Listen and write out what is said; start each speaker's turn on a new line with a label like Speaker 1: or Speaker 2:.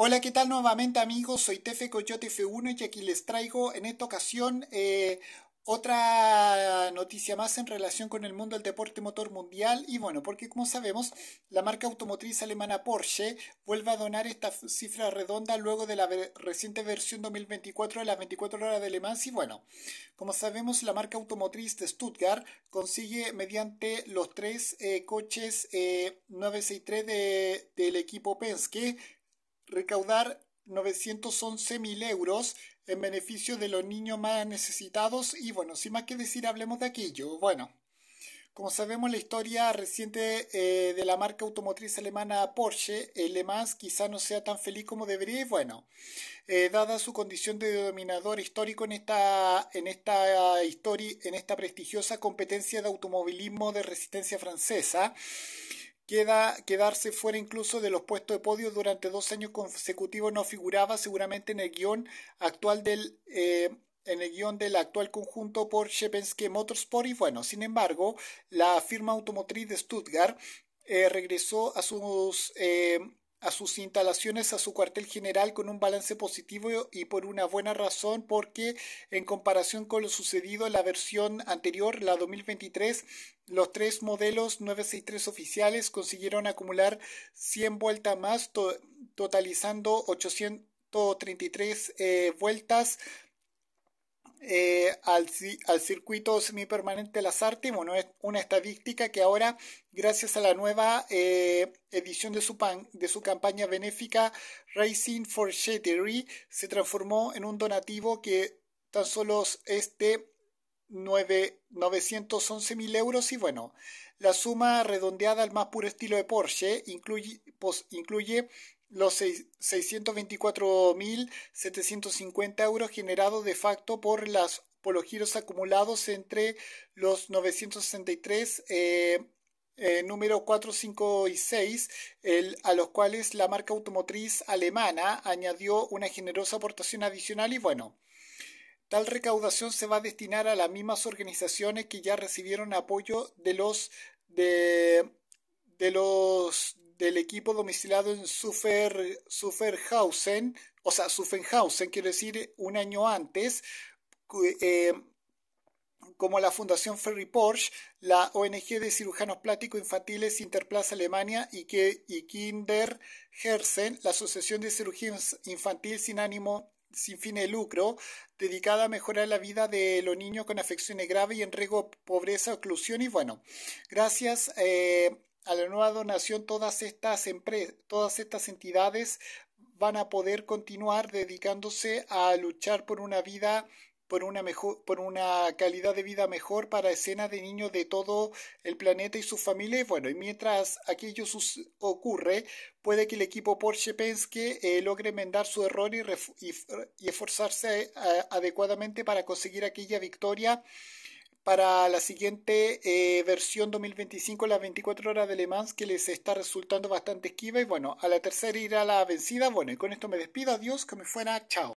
Speaker 1: Hola, ¿qué tal nuevamente amigos? Soy Tefe Coyote F1 y aquí les traigo en esta ocasión eh, otra noticia más en relación con el mundo del deporte motor mundial y bueno, porque como sabemos, la marca automotriz alemana Porsche vuelve a donar esta cifra redonda luego de la reciente versión 2024 de las 24 horas de Le Mans y bueno, como sabemos, la marca automotriz de Stuttgart consigue mediante los tres eh, coches 963 eh, del equipo Penske recaudar 911.000 mil euros en beneficio de los niños más necesitados y bueno, sin más que decir, hablemos de aquello. Bueno, como sabemos, la historia reciente eh, de la marca automotriz alemana Porsche, el quizá no sea tan feliz como debería. y Bueno, eh, dada su condición de dominador histórico en esta, en, esta historia, en esta prestigiosa competencia de automovilismo de resistencia francesa, queda, quedarse fuera incluso de los puestos de podio durante dos años consecutivos no figuraba seguramente en el guión actual del... Eh, en el guión del actual conjunto por Penske Motorsport y bueno, sin embargo, la firma automotriz de Stuttgart eh, regresó a sus eh, a sus instalaciones, a su cuartel general con un balance positivo y por una buena razón porque en comparación con lo sucedido en la versión anterior, la 2023, los tres modelos 963 oficiales consiguieron acumular 100 vueltas más, totalizando 833 eh, vueltas eh, al, al, circuito semipermanente Las Artes, bueno, es una estadística que ahora, gracias a la nueva eh, edición de su, pan, de su campaña benéfica Racing for Shattery, se transformó en un donativo que tan solo este 911.000 euros y bueno, la suma redondeada al más puro estilo de Porsche incluye, incluye los 624.750 euros generados de facto por, las, por los giros acumulados entre los 963 eh, eh, número 4, 5 y 6, a los cuales la marca automotriz alemana añadió una generosa aportación adicional y bueno, Tal recaudación se va a destinar a las mismas organizaciones que ya recibieron apoyo de los de, los del equipo domiciliado en Sufer, Suferhausen, o sea, Suffenhausen, quiero decir, un año antes, eh, como la Fundación Ferry Porsche, la ONG de cirujanos plásticos infantiles Interplaza Alemania y, que, y Kinder Herzen, la Asociación de Cirugía Infantil sin ánimo sin fin de lucro, dedicada a mejorar la vida de los niños con afecciones graves y en riesgo pobreza, exclusión. Y bueno, gracias eh, a la nueva donación, todas estas, todas estas entidades van a poder continuar dedicándose a luchar por una vida por una, mejor, por una calidad de vida mejor para escenas de niños de todo el planeta y sus familias. Bueno, y mientras aquello ocurre, puede que el equipo Porsche Penske eh, logre enmendar su error y, esforzarse eh, adecuadamente para conseguir aquella victoria para la siguiente eh, versión 2025, las 24 horas de Le Mans, que les está resultando bastante esquiva. Y bueno, a la tercera irá la vencida. Bueno, y con esto me despido. Adiós, que me fuera. Chao.